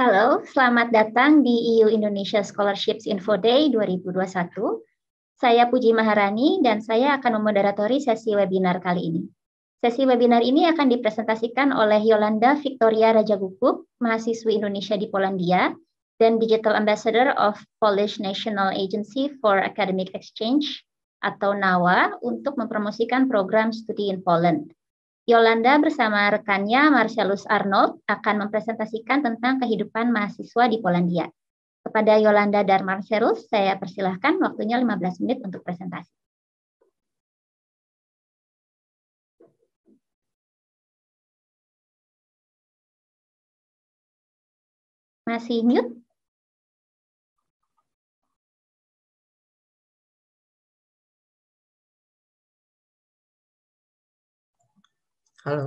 Halo, selamat datang di EU Indonesia Scholarships Info Day 2021. Saya Puji Maharani dan saya akan memoderatori sesi webinar kali ini. Sesi webinar ini akan dipresentasikan oleh Yolanda Victoria Rajagupuk, mahasiswi Indonesia di Polandia, dan Digital Ambassador of Polish National Agency for Academic Exchange atau NAWA untuk mempromosikan program studi in Poland. Yolanda bersama rekannya Marcellus Arnold akan mempresentasikan tentang kehidupan mahasiswa di Polandia. Kepada Yolanda dan Marcellus, saya persilahkan waktunya 15 menit untuk presentasi. Masih mute? Halo.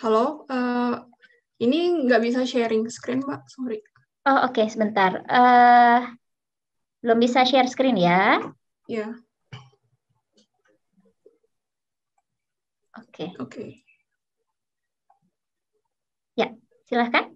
Halo, uh, ini nggak bisa sharing screen, Mbak. Sorry. Oh, oke, okay, sebentar. Uh, belum bisa share screen ya? Iya. Yeah. Oke. Okay. Oke. Okay. Ya, silahkan.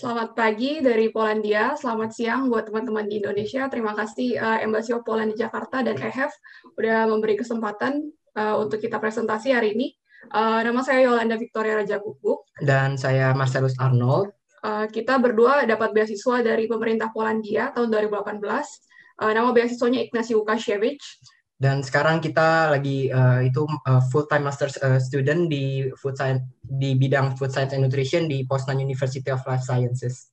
Selamat pagi dari Polandia, selamat siang buat teman-teman di Indonesia. Terima kasih uh, eh, Embassy of Poland di Jakarta dan EHEF udah memberi kesempatan uh, untuk kita presentasi hari ini. Uh, nama saya Yolanda Victoria Raja Guguk. Dan saya Marcelus Arnold. Uh, kita berdua dapat beasiswa dari pemerintah Polandia tahun 2018. Uh, nama beasiswanya Ignacy Łukasiewicz dan sekarang kita lagi uh, itu uh, eh, full time master uh, eh, student di food science di bidang food science and nutrition di Poznan University of Life Sciences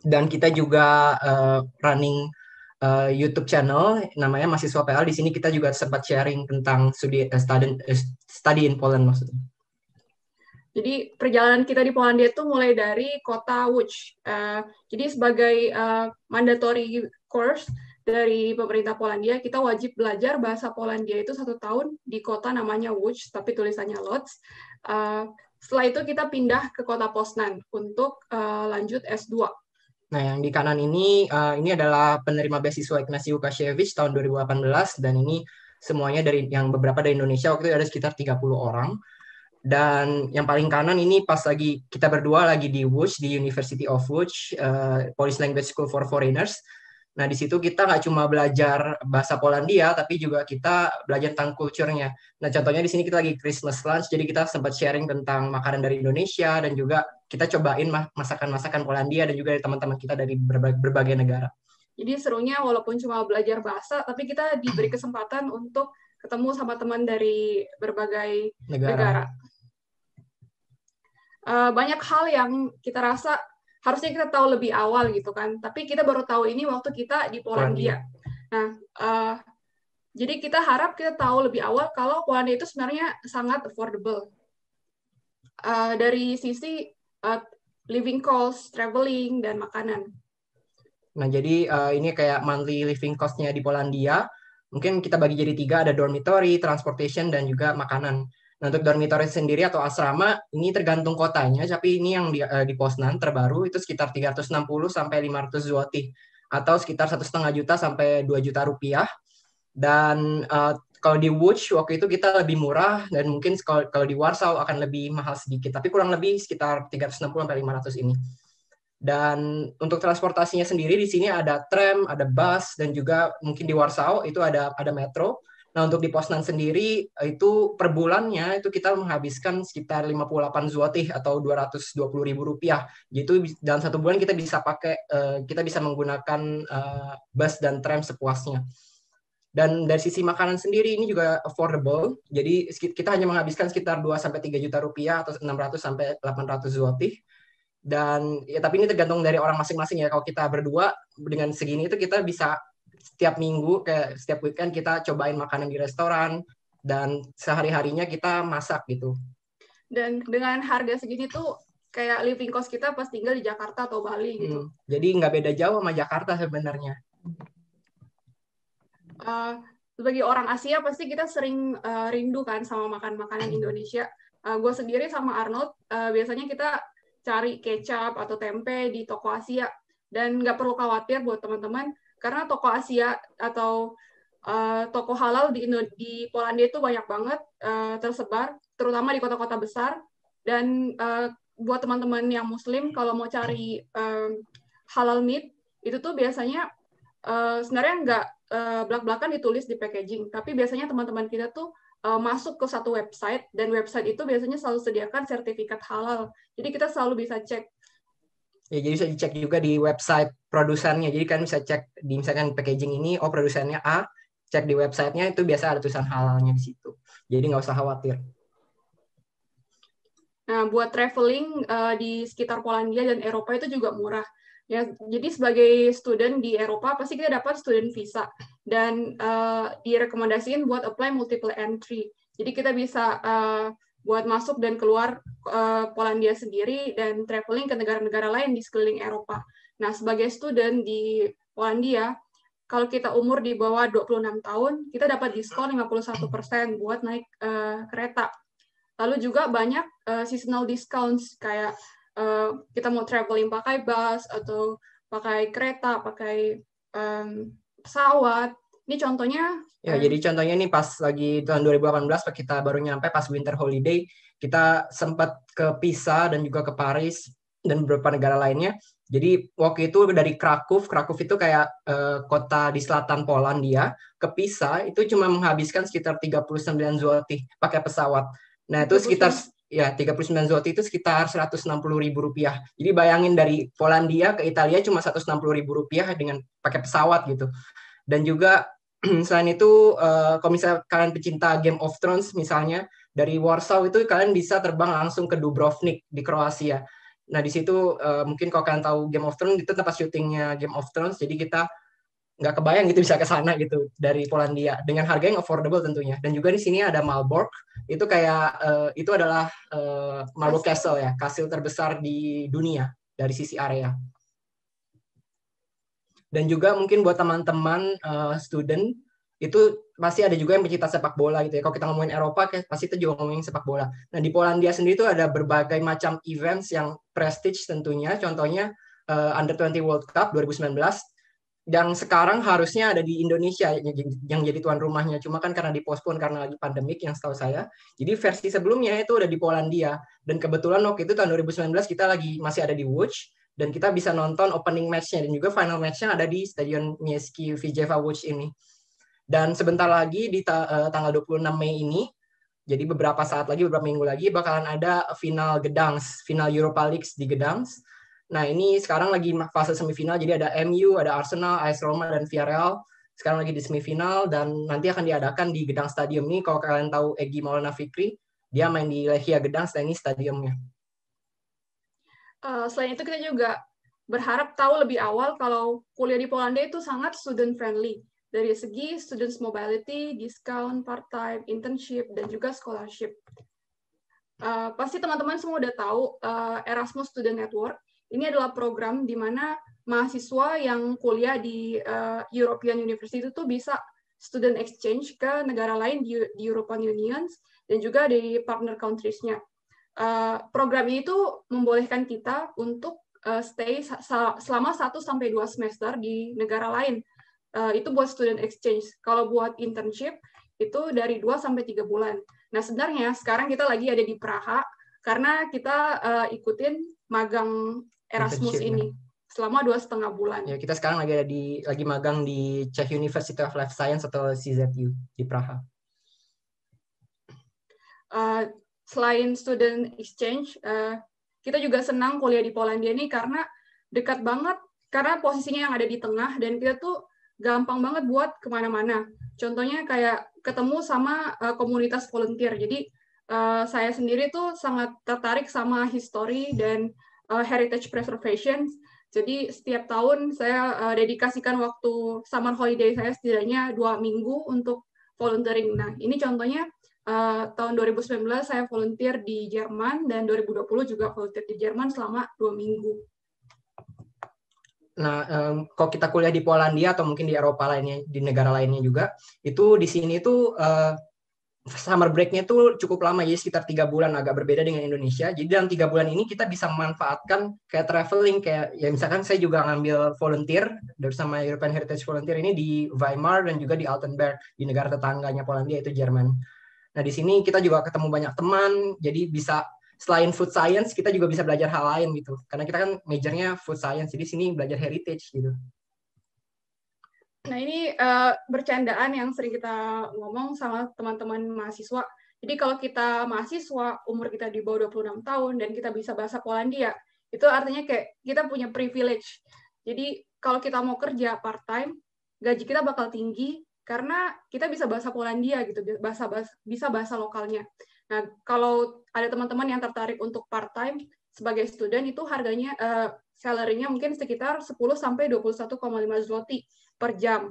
dan kita juga uh, running uh, YouTube channel namanya mahasiswa PL di sini kita juga sempat sharing tentang studi uh, study, uh, study in Poland maksudnya jadi perjalanan kita di Polandia itu mulai dari kota Łódź. Uh, jadi sebagai uh, mandatory course, dari pemerintah Polandia, kita wajib belajar bahasa Polandia itu satu tahun di kota namanya Łódź, tapi tulisannya Lodz. Eh, setelah itu kita pindah ke kota Poznan untuk eh, lanjut S2. Nah, yang di kanan ini, eh, ini adalah penerima beasiswa Ignasi Lukasiewicz tahun 2018, dan ini semuanya dari yang beberapa dari Indonesia, waktu itu ada sekitar 30 orang. Dan yang paling kanan ini pas lagi kita berdua lagi di Łódź, di University of Łódź, Polish Language School for Foreigners, Nah, di situ kita nggak cuma belajar bahasa Polandia, tapi juga kita belajar tentang kulturnya. Nah, contohnya di sini kita lagi Christmas lunch, jadi kita sempat sharing tentang makanan dari Indonesia, dan juga kita cobain masakan-masakan Polandia, dan juga dari teman-teman kita dari berbagai, berbagai negara. Jadi serunya walaupun cuma belajar bahasa, tapi kita diberi kesempatan untuk ketemu sama teman dari berbagai negara. negara. Uh, banyak hal yang kita rasa harusnya kita tahu lebih awal gitu kan tapi kita baru tahu ini waktu kita di Polandia nah uh, jadi kita harap kita tahu lebih awal kalau Polandia itu sebenarnya sangat affordable uh, dari sisi uh, living cost traveling dan makanan Nah, jadi uh, ini kayak monthly living costnya di Polandia. Mungkin kita bagi jadi tiga, ada dormitory, transportation, dan juga makanan. Nah, untuk dormitory sendiri atau asrama ini tergantung kotanya, tapi ini yang di, uh, di Posnan terbaru itu sekitar 360 sampai 500 zloty atau sekitar satu setengah juta sampai 2 juta rupiah. Dan uh, kalau di Łódź waktu itu kita lebih murah dan mungkin kalau, kalau di Warsaw akan lebih mahal sedikit, tapi kurang lebih sekitar 360 sampai 500 ini. Dan untuk transportasinya sendiri di sini ada tram, ada bus dan juga mungkin di Warsaw itu ada ada metro Nah, untuk di Posnan sendiri eh, itu per bulannya itu kita menghabiskan sekitar 58 zlotih atau 220 ribu rupiah. Gitu dalam satu bulan kita bisa pakai eh, kita bisa menggunakan eh, bus dan tram sepuasnya. Dan dari sisi makanan sendiri ini juga affordable. Jadi kita hanya menghabiskan sekitar 2 sampai 3 juta rupiah atau 600 sampai 800 zlotih. Dan ya tapi ini tergantung dari orang masing-masing ya. Kalau kita berdua dengan segini itu kita bisa setiap minggu kayak setiap weekend kita cobain makanan di restoran dan sehari-harinya kita masak gitu. Dan dengan harga segini tuh kayak living cost kita pas tinggal di Jakarta atau Bali hmm, gitu. Hmm, jadi nggak beda jauh sama Jakarta sebenarnya. Uh, sebagai orang Asia pasti kita sering uh, rindu kan sama makan makanan Indonesia. Uh, eh, Gue sendiri sama Arnold uh, biasanya kita cari kecap atau tempe di toko Asia dan nggak perlu khawatir buat teman-teman karena toko Asia atau uh, toko halal di Indo di Polandia itu banyak banget uh, tersebar terutama di kota-kota besar dan uh, buat teman-teman yang muslim kalau mau cari uh, halal meat itu tuh biasanya uh, sebenarnya nggak uh, belak-belakan ditulis di packaging tapi biasanya teman-teman kita tuh masuk ke satu website dan website itu biasanya selalu sediakan sertifikat halal jadi kita selalu bisa cek Ya, jadi bisa dicek juga di website produsennya. Jadi kan bisa cek di misalkan packaging ini, oh produsennya A, cek di websitenya itu biasa ada tulisan halalnya di situ. Jadi nggak usah khawatir. Nah, buat traveling uh, di sekitar Polandia dan Eropa itu juga murah. Ya, jadi sebagai student di Eropa pasti kita dapat student visa dan uh, direkomendasiin buat apply multiple entry. Jadi kita bisa uh, buat masuk dan keluar uh, Polandia sendiri dan traveling ke negara-negara lain di sekeliling Eropa. Nah, sebagai student di Polandia, kalau kita umur di bawah 26 tahun, kita dapat diskon 51% buat naik uh, kereta. Lalu juga banyak uh, seasonal discounts kayak uh, kita mau traveling pakai bus atau pakai kereta, pakai um, pesawat ini contohnya ya um, jadi contohnya ini pas lagi tahun 2018 pas kita baru nyampe pas winter holiday kita sempat ke Pisa dan juga ke Paris dan beberapa negara lainnya. Jadi waktu itu dari Krakow, Krakow itu kayak uh, kota di selatan Polandia, ke Pisa itu cuma menghabiskan sekitar 39 zloty pakai pesawat. Nah, itu sekitar ya 39 zloty itu sekitar 160 ribu rupiah. Jadi bayangin dari Polandia ke Italia cuma 160 ribu rupiah dengan pakai pesawat gitu. Dan juga selain itu uh, kalau misalnya kalian pecinta Game of Thrones misalnya dari Warsaw itu kalian bisa terbang langsung ke Dubrovnik di Kroasia. Nah di situ uh, mungkin kalau kalian tahu Game of Thrones itu tempat syutingnya Game of Thrones jadi kita nggak kebayang gitu bisa ke sana gitu dari Polandia dengan harga yang affordable tentunya dan juga di sini ada Malbork itu kayak uh, itu adalah uh, Malbork Castle ya kastil terbesar di dunia dari sisi area dan juga mungkin buat teman-teman uh, student itu pasti ada juga yang pecinta sepak bola gitu ya. Kalau kita ngomongin Eropa pasti itu juga ngomongin sepak bola. Nah, di Polandia sendiri itu ada berbagai macam events yang prestige tentunya. Contohnya uh, Under 20 World Cup 2019 dan sekarang harusnya ada di Indonesia yang jadi tuan rumahnya. Cuma kan karena dipospon karena lagi pandemik yang setahu saya. Jadi versi sebelumnya itu udah di Polandia dan kebetulan waktu itu tahun 2019 kita lagi masih ada di watch dan kita bisa nonton opening match-nya dan juga final match-nya ada di Stadion Mieski Vijeva Watch ini. Dan sebentar lagi di ta eh, tanggal 26 Mei ini, jadi beberapa saat lagi, beberapa minggu lagi bakalan ada final Gedangs, final Europa League di Gedangs. Nah ini sekarang lagi fase semifinal, jadi ada MU, ada Arsenal, AS Roma, dan Villarreal. Sekarang lagi di semifinal dan nanti akan diadakan di Gedang Stadium ini. Kalau kalian tahu Egi Maulana Fikri, dia main di Lehia Gedang, dan ini stadiumnya uh, selain itu kita juga berharap tahu lebih awal kalau kuliah di Polandia itu sangat student friendly dari segi students mobility, discount, part-time, internship, dan juga scholarship. Uh, pasti teman-teman semua udah tahu uh, Erasmus Student Network. Ini adalah program di mana mahasiswa yang kuliah di uh, European University itu tuh bisa student exchange ke negara lain di, di European Union dan juga di partner countries-nya. Eh, program ini tuh membolehkan kita untuk uh, stay selama 1 sampai 2 semester di negara lain. Uh, itu buat student exchange. Kalau buat internship itu dari 2 sampai 3 bulan. Nah, sebenarnya sekarang kita lagi ada di Praha karena kita uh, ikutin magang Erasmus ini selama dua setengah bulan. Ya, kita sekarang lagi ada di lagi magang di Czech University of Life Science atau CZU di Praha. Uh, selain student exchange, uh, kita juga senang kuliah di Polandia ini karena dekat banget, karena posisinya yang ada di tengah, dan kita tuh gampang banget buat kemana-mana. Contohnya kayak ketemu sama uh, komunitas volunteer. Jadi uh, saya sendiri tuh sangat tertarik sama history dan uh, heritage preservation. Jadi setiap tahun saya uh, dedikasikan waktu summer holiday saya setidaknya dua minggu untuk volunteering. Nah ini contohnya Uh, tahun 2019 saya volunteer di Jerman dan 2020 juga volunteer di Jerman selama dua minggu. Nah, um, kalau kita kuliah di Polandia atau mungkin di Eropa lainnya, di negara lainnya juga, itu di sini itu uh, eh, summer break-nya itu cukup lama, jadi sekitar tiga bulan, agak berbeda dengan Indonesia. Jadi dalam tiga bulan ini kita bisa memanfaatkan kayak traveling, kayak ya misalkan saya juga ngambil volunteer dari bersama European Heritage Volunteer ini di Weimar dan juga di Altenberg, di negara tetangganya Polandia itu Jerman Nah, di sini kita juga ketemu banyak teman, jadi bisa selain food science kita juga bisa belajar hal lain gitu. Karena kita kan majornya food science, jadi sini belajar heritage gitu. Nah, ini uh, bercandaan yang sering kita ngomong sama teman-teman mahasiswa. Jadi kalau kita mahasiswa, umur kita di bawah 26 tahun dan kita bisa bahasa Polandia, itu artinya kayak kita punya privilege. Jadi kalau kita mau kerja part time, gaji kita bakal tinggi, karena kita bisa bahasa Polandia gitu, bahasa, bisa bahasa lokalnya. Nah, kalau ada teman-teman yang tertarik untuk part time sebagai student itu harganya uh, salary-nya mungkin sekitar 10 sampai 21,5 zloty per jam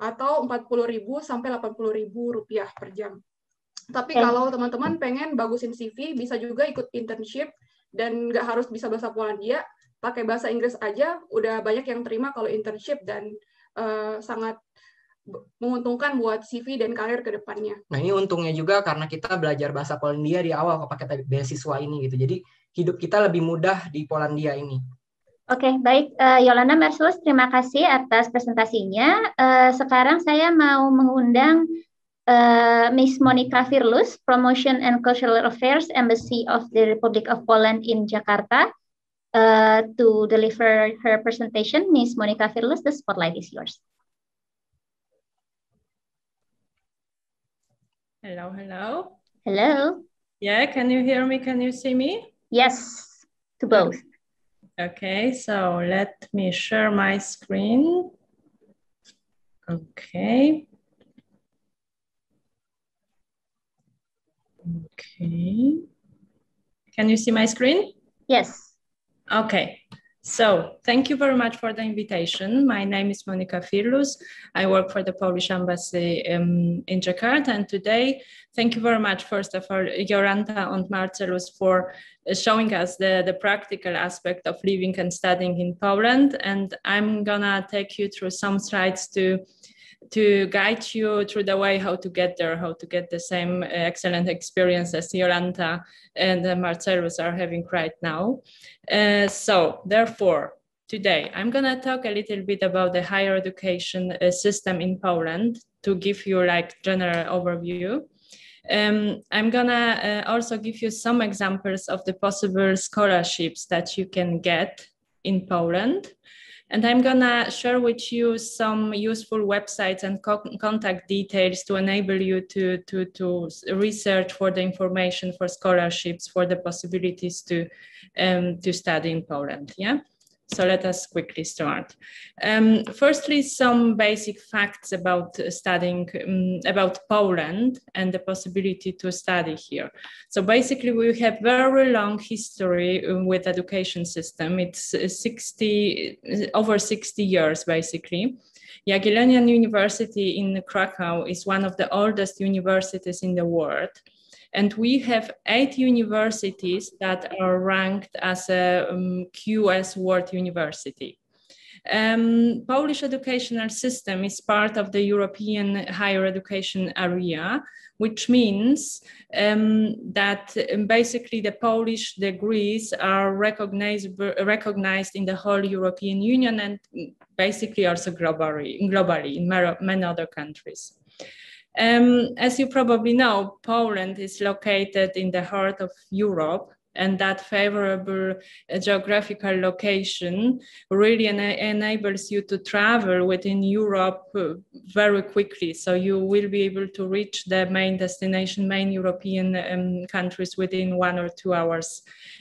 atau 40.000 sampai 80.000 rupiah per jam. Tapi kalau teman-teman pengen bagusin CV, bisa juga ikut internship dan nggak harus bisa bahasa Polandia, pakai bahasa Inggris aja udah banyak yang terima kalau internship dan uh, sangat menguntungkan buat CV dan karir ke depannya. Nah, ini untungnya juga karena kita belajar bahasa Polandia di awal pakai beasiswa ini gitu. Jadi, hidup kita lebih mudah di Polandia ini. Oke, okay, baik uh, Yolanda Mersus, terima kasih atas presentasinya. Uh, sekarang saya mau mengundang uh, Miss Monica Firlus, Promotion and Cultural Affairs Embassy of the Republic of Poland in Jakarta, uh, to deliver her presentation. Miss Monica Firlus, the spotlight is yours. Hello, hello. Hello. Yeah, can you hear me? Can you see me? Yes, to both. Okay, so let me share my screen. Okay. Okay. Can you see my screen? Yes. Okay, so thank you very much for the invitation. My name is Monica Firlus. I work for the Polish Embassy um, in Jakarta. And today, thank you very much, first of all, Joranta and Marcelus for uh, showing us the, the practical aspect of living and studying in Poland. And I'm gonna take you through some slides to to guide you through the way how to get there, how to get the same uh, excellent experience as Yolanta and uh, Marcellus are having right now. Uh, so therefore, today I'm gonna talk a little bit about the higher education uh, system in Poland to give you like general overview. Um, I'm gonna uh, also give you some examples of the possible scholarships that you can get in Poland. And I'm gonna share with you some useful websites and co contact details to enable you to, to, to research for the information for scholarships, for the possibilities to, um, to study in Poland, yeah? So let us quickly start. Um, firstly, some basic facts about studying um, about Poland and the possibility to study here. So basically, we have very long history with education system. It's uh, 60 uh, over 60 years basically. Jagiellonian University in Krakow is one of the oldest universities in the world. And we have eight universities that are ranked as a um, QS World University. Um, Polish educational system is part of the European higher education area, which means um, that um, basically the Polish degrees are recognized, recognized in the whole European Union and basically also globally, globally in many other countries. Um, as you probably know, Poland is located in the heart of Europe, and that favorable uh, geographical location really enables you to travel within Europe uh, very quickly. So you will be able to reach the main destination, main European um, countries within one or two hours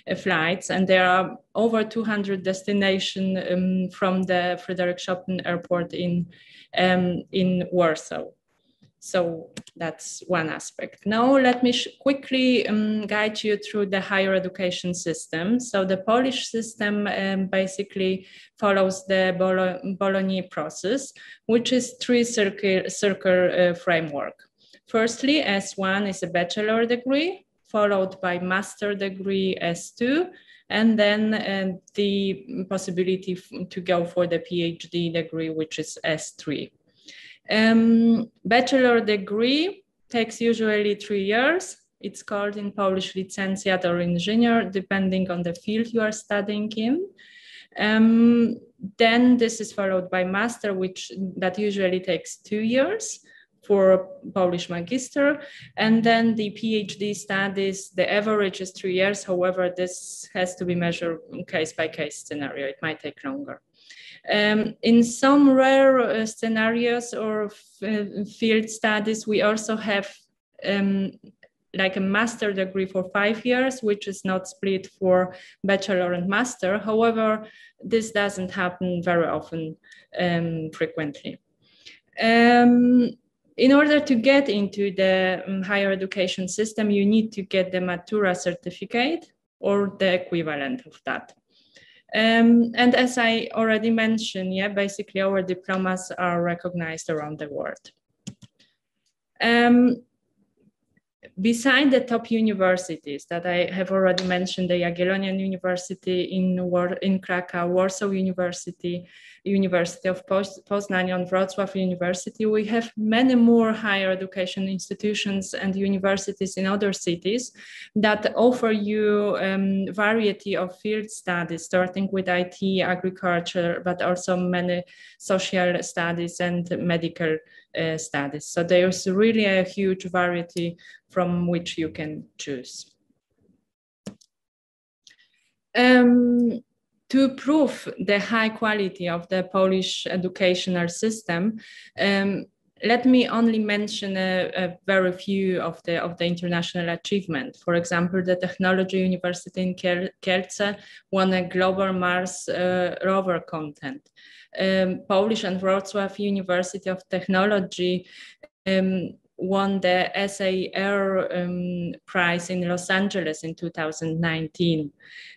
uh, flights. And there are over 200 destinations um, from the Chopin airport in, um, in Warsaw. So that's one aspect. Now let me quickly um, guide you through the higher education system. So the Polish system um, basically follows the Bolo Bologna process, which is three circle, circle uh, framework. Firstly, S1 is a bachelor degree, followed by master degree S2, and then uh, the possibility to go for the PhD degree, which is S3. Um, bachelor degree takes usually three years. It's called in Polish licentiate or engineer, depending on the field you are studying in. Um, then this is followed by master, which that usually takes two years for Polish magister. And then the PhD studies, the average is three years. However, this has to be measured case by case scenario. It might take longer. Um, in some rare uh, scenarios or uh, field studies, we also have um, like a master degree for five years, which is not split for bachelor and master. However, this doesn't happen very often, um, frequently. Um, in order to get into the um, higher education system, you need to get the Matura certificate or the equivalent of that. Um, and as I already mentioned, yeah, basically our diplomas are recognized around the world. Um, beside the top universities that I have already mentioned, the Jagiellonian University in, in Krakow, Warsaw University, University of Poznań, and Wrocław University. We have many more higher education institutions and universities in other cities that offer you um, variety of field studies, starting with IT, agriculture, but also many social studies and medical uh, studies. So there's really a huge variety from which you can choose. Um, to prove the high quality of the Polish educational system, um, let me only mention a, a, very few of the of the international achievement. For example, the Technology University in Kielce won a global Mars uh, rover content. Um, Polish and Wrocław University of Technology um, won the SAR um, prize in Los Angeles in 2019.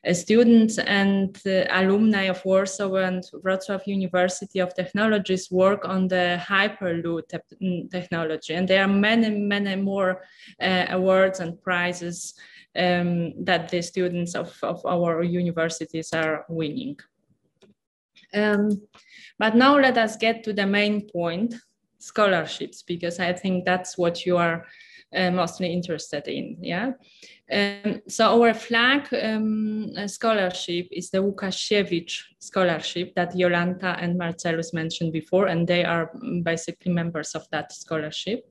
Uh, students and uh, alumni of Warsaw and Wrocław University of Technologies work on the Hyperloop te mm, technology. And there are many, many more uh, awards and prizes um, that the students of, of our universities are winning. Um, but now let us get to the main point scholarships because I think that's what you are uh, mostly interested in. Yeah. Um, so our flag um, uh, scholarship is the Łukasiewicz scholarship that Yolanta and Marcellus mentioned before, and they are mm, basically members of that scholarship.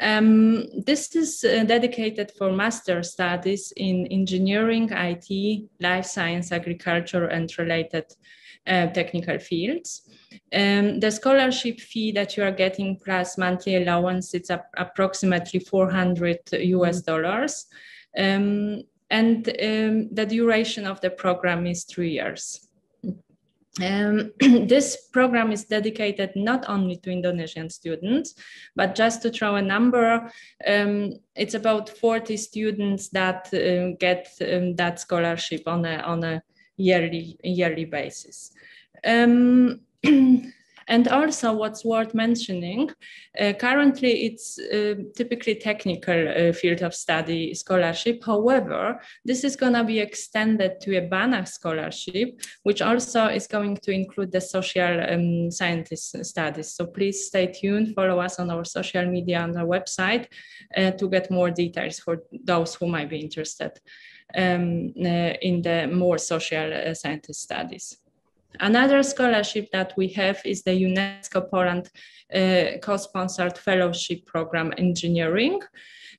Um, this is uh, dedicated for master studies in engineering, IT, life science, agriculture, and related uh, technical fields. Um, the scholarship fee that you are getting plus monthly allowance, it's approximately 400 US mm-hmm. dollars. Um, and um, the duration of the program is three years. Um, this program is dedicated not only to Indonesian students, but just to throw a number, um, it's about 40 students that um, get um, that scholarship on a, on a yearly, yearly basis. Um, And also, what's worth mentioning, uh, currently it's uh, typically technical uh, field of study scholarship. However, this is going to be extended to a Banach scholarship, which also is going to include the social um, scientist studies. So please stay tuned, follow us on our social media and our website uh, to get more details for those who might be interested um, uh, in the more social uh, scientist studies. Another scholarship that we have is the UNESCO Poland uh, co-sponsored fellowship program engineering.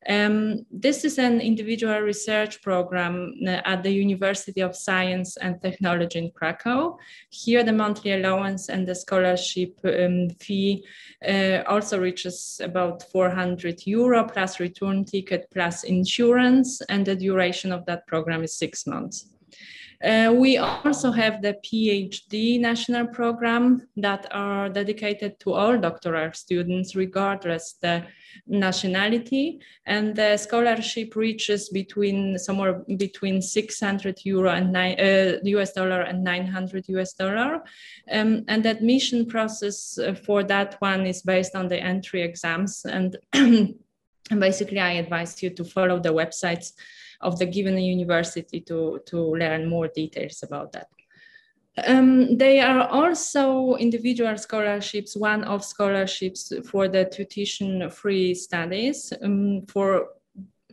Um, this is an individual research program uh, at the University of Science and Technology in Krakow. Here, the monthly allowance and the scholarship um, fee uh, also reaches about 400 euro plus return ticket plus insurance, and the duration of that program is six months. Uh, we also have the PhD national program that are dedicated to all doctoral students, regardless the nationality. And the scholarship reaches between somewhere between 600 euro and nine, uh, US dollar and 900 US dollar. Um, and the admission process uh, for that one is based on the entry exams and. basically, I advise you to follow the websites of the given university to, to learn more details about that. Um, they are also individual scholarships, one-off scholarships for the tuition-free studies um, for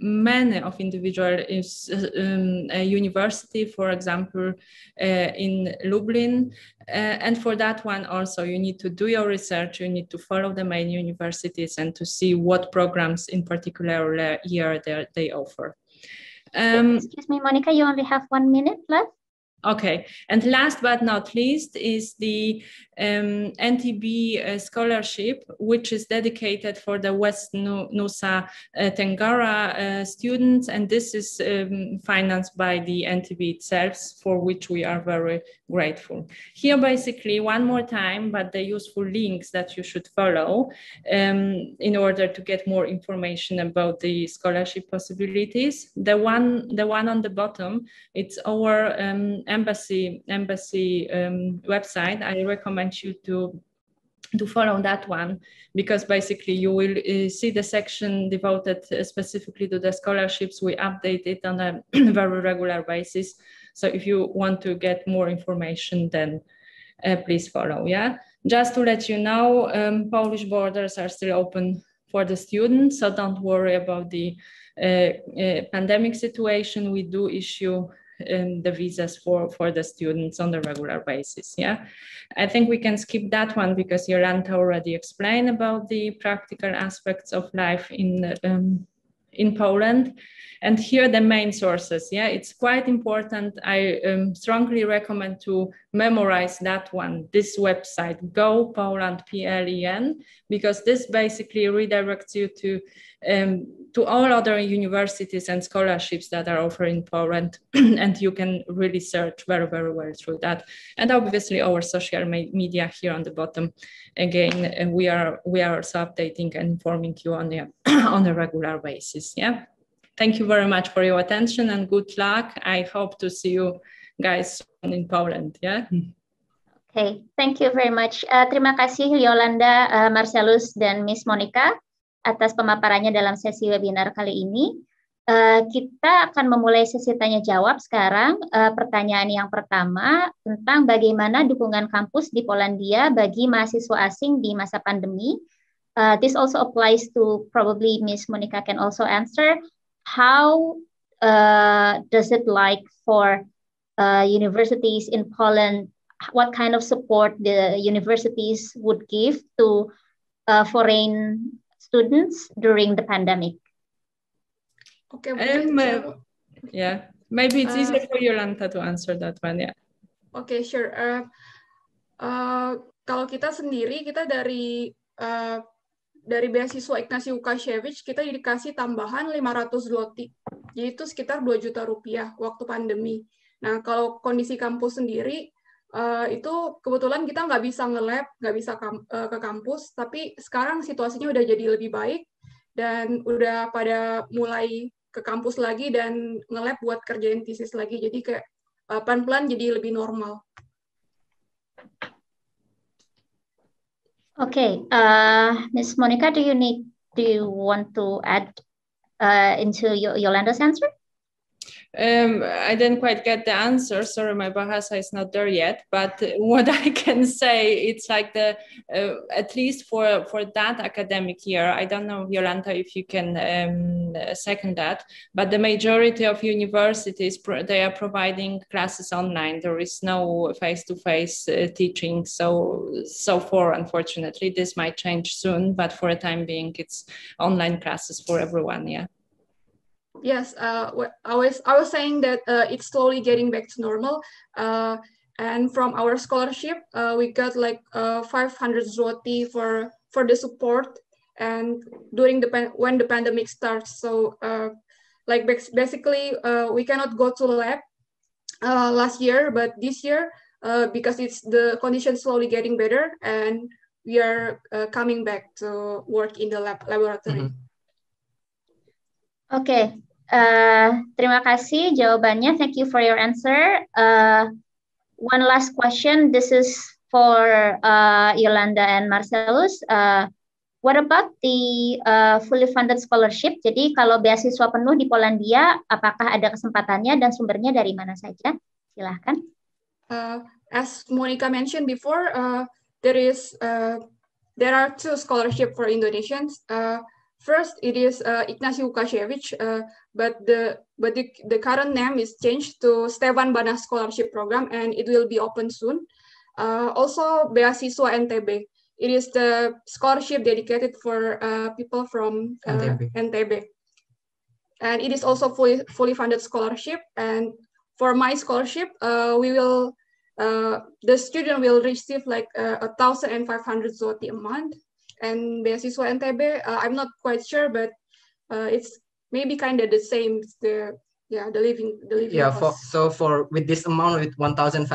many of individual is, um, university, for example, uh, in Lublin. Uh, and for that one also, you need to do your research, you need to follow the main universities and to see what programs in particular year they offer. Um, Excuse me, Monica, you only have one minute left. Okay, and last but not least is the um, NTB uh, scholarship, which is dedicated for the West Nusa uh, Tenggara uh, students, and this is um, financed by the NTB itself, for which we are very grateful. Here, basically, one more time, but the useful links that you should follow um, in order to get more information about the scholarship possibilities. The one, the one on the bottom, it's our um, embassy embassy um, website, I recommend you to to follow that one because basically you will uh, see the section devoted uh, specifically to the scholarships. We update it on a very regular basis. So if you want to get more information, then uh, please follow. Yeah. Just to let you know, um, Polish borders are still open for the students, so don't worry about the uh, uh pandemic situation. We do issue um, the visas for, for the students on a regular basis. Yeah, I think we can skip that one because Yolanta already explained about the practical aspects of life in um, in Poland. And here the main sources. Yeah, it's quite important. I um, strongly recommend to memorize that one, this website, Go Poland, P-L-E-N, because this basically redirects you to, um, to all other universities and scholarships that are offered in Poland. and you can really search very, very well through that. And obviously our social media here on the bottom. Again, uh, we are, we are also updating and informing you on, the, on a regular basis, yeah? Thank you very much for your attention and good luck. I hope to see you guys in Poland. Yeah. Okay, thank you very much. Uh, terima kasih Yolanda, uh, eh, Marcelus, dan Miss Monica atas pemaparannya dalam sesi webinar kali ini. Uh, kita akan memulai sesi tanya jawab sekarang. Uh, pertanyaan yang pertama tentang bagaimana dukungan kampus di Polandia bagi mahasiswa asing di masa pandemi. Uh, this also applies to probably Miss Monica can also answer. How uh, does it like for Uh, universities in Poland, what kind of support the universities would give to uh, foreign students during the pandemic. Okay. Um, yeah, maybe it's uh, easier for Yolanta to answer that one. Yeah. okay, sure. Uh, uh, kalau kita sendiri, kita dari uh, dari beasiswa Ignasi Ukashevich, kita dikasih tambahan 500 zloty. Jadi sekitar 2 juta rupiah waktu pandemi. Nah, kalau kondisi kampus sendiri, eh, itu kebetulan kita nggak bisa nge-lab, nggak bisa eh, ke kampus, tapi sekarang situasinya udah jadi lebih baik dan udah pada mulai ke kampus lagi dan nge-lab buat kerjain tesis lagi. Jadi kayak eh, pelan-pelan jadi lebih normal. Oke, okay, uh, Miss Monica, do you need do you want to add uh, into your Yolanda's answer? Um, I didn't quite get the answer. Sorry, my Bahasa is not there yet. But what I can say, it's like the uh, at least for for that academic year. I don't know, Yolanta, if you can um, second that. But the majority of universities they are providing classes online. There is no face to face teaching. So so far, unfortunately, this might change soon. But for the time being, it's online classes for everyone. Yeah yes, uh, I was I was saying that uh, it's slowly getting back to normal. Uh, and from our scholarship, uh, we got like uh, 500 zloty for for the support and during the when the pandemic starts. So uh, like basically, we cannot go to lab last year, but this year because it's the condition slowly getting better and we are coming back to work in the lab laboratory. Mm -hmm. Okay, Eh, terima kasih jawabannya. Thank you for your answer. Uh, one last question. This is for uh, Yolanda and Marcelus. Uh, what about the uh, fully funded scholarship? Jadi kalau beasiswa penuh di Polandia, apakah ada kesempatannya dan sumbernya dari mana saja? Silahkan. Uh, as Monica mentioned before, uh, there is uh, there are two scholarship for Indonesians. Uh, First, it is uh, Ignacy Vukasevich, uh, but the but the, the current name is changed to Stevan Bana Scholarship Program, and it will be open soon. Uh, also, Beasiswa NTB. It is the scholarship dedicated for uh, people from uh, NTB. NTB. And it is also fully, fully funded scholarship. And for my scholarship, uh, we will uh, the student will receive like a thousand and five hundred zloty a month and beasiswa NTB, uh, I'm not quite sure, but uh, it's maybe kind of the same. The yeah, the living the living. Yeah, for, so for with this amount with 1,500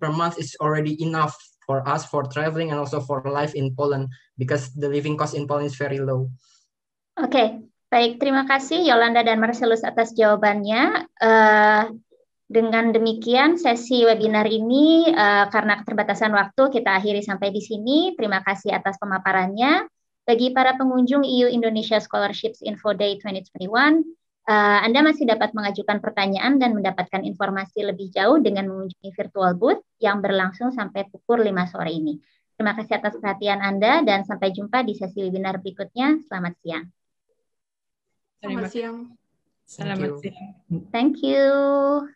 per month, it's already enough for us for traveling and also for life in Poland because the living cost in Poland is very low. Okay, baik terima kasih Yolanda dan Marcelus atas jawabannya. Uh, Dengan demikian, sesi webinar ini uh, karena keterbatasan waktu kita akhiri sampai di sini. Terima kasih atas pemaparannya. Bagi para pengunjung EU Indonesia Scholarships Info Day 2021, uh, eh, Anda masih dapat mengajukan pertanyaan dan mendapatkan informasi lebih jauh dengan mengunjungi virtual booth yang berlangsung sampai pukul 5 sore ini. Terima kasih atas perhatian Anda dan sampai jumpa di sesi webinar berikutnya. Selamat siang. Selamat siang. Selamat siang. Thank you.